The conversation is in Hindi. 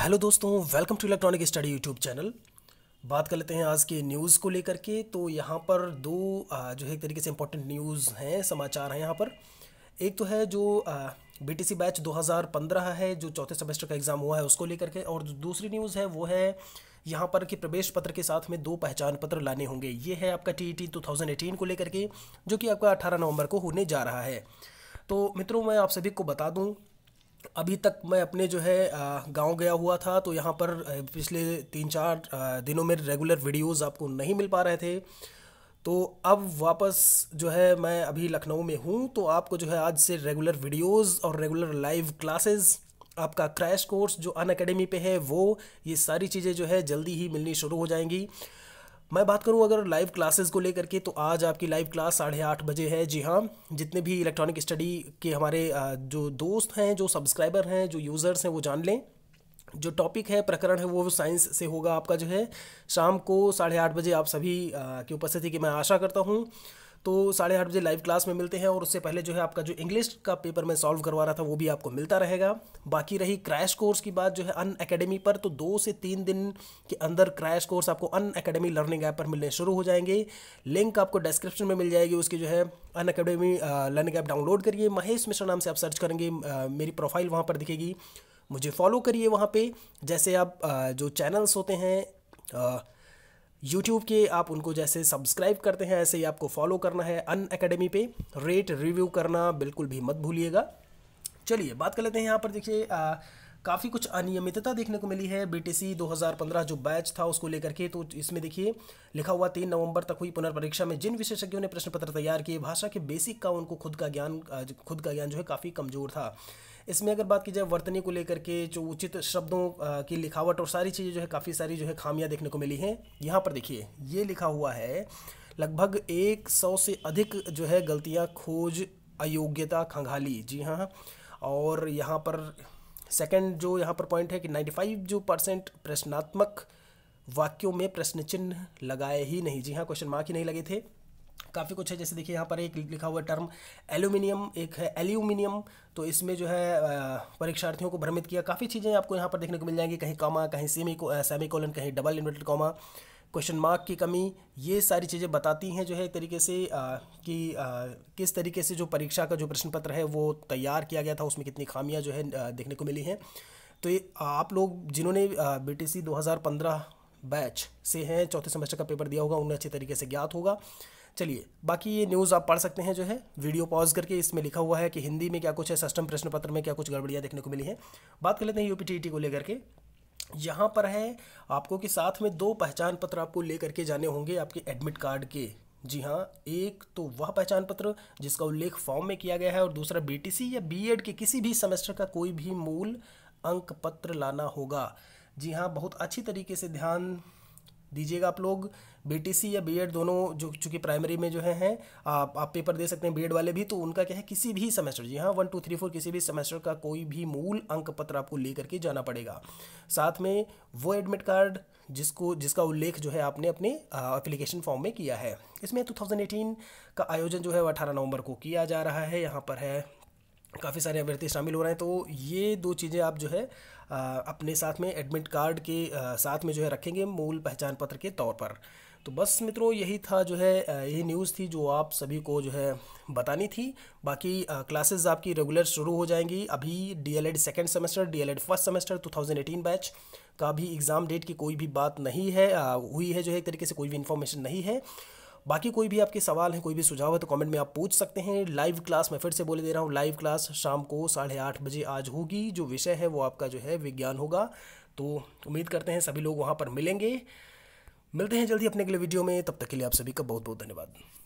हेलो दोस्तों welcome to electronic study YouTube channel बात कर लेते हैं आज के न्यूज़ को लेकर के तो यहाँ पर दो जो है एक तरीके से इम्पोर्टेंट न्यूज़ हैं समाचार हैं यहाँ पर एक तो है जो बीटीसी बैच 2015 है जो चौथे सेमेस्टर का एग्ज़ाम हुआ है उसको लेकर के और दूसरी न्यूज़ है वो है यहाँ पर कि प्रवेश पत्र के साथ में दो पहचान पत्र लाने होंगे ये है आपका टी ई e को लेकर के जो कि आपका अठारह नवम्बर को होने जा रहा है तो मित्रों मैं आप सभी को बता दूँ अभी तक मैं अपने जो है गांव गया हुआ था तो यहाँ पर पिछले तीन चार दिनों में रेगुलर वीडियोस आपको नहीं मिल पा रहे थे तो अब वापस जो है मैं अभी लखनऊ में हूँ तो आपको जो है आज से रेगुलर वीडियोस और रेगुलर लाइव क्लासेस आपका क्रैश कोर्स जो अन अकेडमी पर है वो ये सारी चीज़ें जो है जल्दी ही मिलनी शुरू हो जाएंगी मैं बात करूँ अगर लाइव क्लासेस को लेकर के तो आज आपकी लाइव क्लास साढ़े आठ बजे है जी हाँ जितने भी इलेक्ट्रॉनिक स्टडी के हमारे जो दोस्त हैं जो सब्सक्राइबर हैं जो यूज़र्स हैं वो जान लें जो टॉपिक है प्रकरण है वो साइंस से होगा आपका जो है शाम को साढ़े आठ बजे आप सभी की उपस्थिति की मैं आशा करता हूँ तो साढ़े आठ बजे लाइव क्लास में मिलते हैं और उससे पहले जो है आपका जो इंग्लिश का पेपर मैं सॉल्व करवा रहा था वो भी आपको मिलता रहेगा बाकी रही क्रैश कोर्स की बात जो है अन अकेडमी पर तो दो से तीन दिन के अंदर क्रैश कोर्स आपको अन अकेडमी लर्निंग ऐप पर मिलने शुरू हो जाएंगे लिंक आपको डिस्क्रिप्शन में मिल जाएगी उसकी जो है Unacademy learning app download करिए महेश मिश्रा नाम से आप सर्च करेंगे मेरी प्रोफाइल वहाँ पर दिखेगी मुझे फॉलो करिए वहाँ पे जैसे आप जो चैनल्स होते हैं यूट्यूब के आप उनको जैसे सब्सक्राइब करते हैं ऐसे ही आपको फॉलो करना है अन अकेडमी पे रेट रिव्यू करना बिल्कुल भी मत भूलिएगा चलिए बात कर लेते हैं यहाँ पर देखिए काफ़ी कुछ अनियमितता देखने को मिली है बी 2015 जो बैच था उसको लेकर के तो इसमें देखिए लिखा हुआ तीन नवंबर तक हुई पुनर्परीक्षा में जिन विशेषज्ञों ने प्रश्न पत्र तैयार किए भाषा के बेसिक का उनको खुद का ज्ञान खुद का ज्ञान जो है काफ़ी कमज़ोर था इसमें अगर बात की जाए वर्तनी को लेकर के जो उचित शब्दों की लिखावट और सारी चीज़ें जो है काफ़ी सारी जो है खामियाँ देखने को मिली हैं यहाँ पर देखिए ये लिखा हुआ है लगभग एक सौ से अधिक जो है गलतियाँ खोज अयोग्यता खंगाली जी हाँ और यहाँ पर सेकंड जो यहाँ पर पॉइंट है कि 95 जो परसेंट प्रश्नात्मक वाक्यों में प्रश्न चिन्ह लगाए ही नहीं जी हाँ क्वेश्चन मार्क ही नहीं लगे थे काफ़ी कुछ है जैसे देखिए यहाँ पर एक लिखा हुआ टर्म एल्यूमिनियम एक है एल्यूमिनियम तो इसमें जो है परीक्षार्थियों को भ्रमित किया काफ़ी चीज़ें आपको यहाँ पर देखने को मिल जाएंगी कहीं कॉमा कहीं सेमी को सेमी कॉलन कहीं double inverted comma question mark की कमी ये सारी चीज़ें बताती हैं जो है एक तरीके से आ, कि आ, किस तरीके से जो परीक्षा का जो प्रश्न पत्र है वो तैयार किया गया था उसमें कितनी खामियां जो है देखने को मिली हैं तो ये आप लोग जिन्होंने बी टी सी बैच से हैं चौथे सेमेस्टर का पेपर दिया होगा उन्हें अच्छे तरीके से ज्ञात होगा चलिए बाकी ये न्यूज़ आप पढ़ सकते हैं जो है वीडियो पॉज करके इसमें लिखा हुआ है कि हिंदी में क्या कुछ है सस्टम प्रश्न पत्र में क्या कुछ गड़बड़ियाँ देखने को मिली हैं बात कर लेते हैं टी e को लेकर के यहाँ पर है आपको के साथ में दो पहचान पत्र आपको ले करके जाने होंगे आपके एडमिट कार्ड के जी हाँ एक तो वह पहचान पत्र जिसका उल्लेख फॉर्म में किया गया है और दूसरा बीटीसी या बीएड के किसी भी सेमेस्टर का कोई भी मूल अंक पत्र लाना होगा जी हाँ बहुत अच्छी तरीके से ध्यान दीजिएगा आप लोग बीटीसी या बीएड दोनों जो चूँकि प्राइमरी में जो है हैं आप आप पेपर दे सकते हैं बीएड वाले भी तो उनका क्या है किसी भी सेमेस्टर जी हाँ वन टू थ्री फोर किसी भी सेमेस्टर का कोई भी मूल अंक पत्र आपको ले करके जाना पड़ेगा साथ में वो एडमिट कार्ड जिसको जिसका उल्लेख जो है आपने अपने एप्लीकेशन फॉर्म में किया है इसमें 2018 का आयोजन जो है वो अठारह नवंबर को किया जा रहा है यहाँ पर है काफ़ी सारे अभ्यर्थी शामिल हो रहे हैं तो ये दो चीज़ें आप जो है आ, अपने साथ में एडमिट कार्ड के आ, साथ में जो है रखेंगे मूल पहचान पत्र के तौर पर तो बस मित्रों यही था जो है यही न्यूज़ थी जो आप सभी को जो है बतानी थी बाकी क्लासेस आपकी रेगुलर शुरू हो जाएंगी अभी DElEd second semester DElEd first semester 2018 batch का भी एग्ज़ाम डेट की कोई भी बात नहीं है आ, हुई है जो है एक तरीके से कोई भी इन्फॉर्मेशन नहीं है बाकी कोई भी आपके सवाल हैं कोई भी सुझाव है तो कमेंट में आप पूछ सकते हैं लाइव क्लास मैं फिर से बोले दे रहा हूँ लाइव क्लास शाम को साढ़े आठ बजे आज होगी जो विषय है वो आपका जो है विज्ञान होगा तो उम्मीद करते हैं सभी लोग वहाँ पर मिलेंगे मिलते हैं जल्दी अपने अगले वीडियो में तब तक के लिए आप सभी का बहुत बहुत धन्यवाद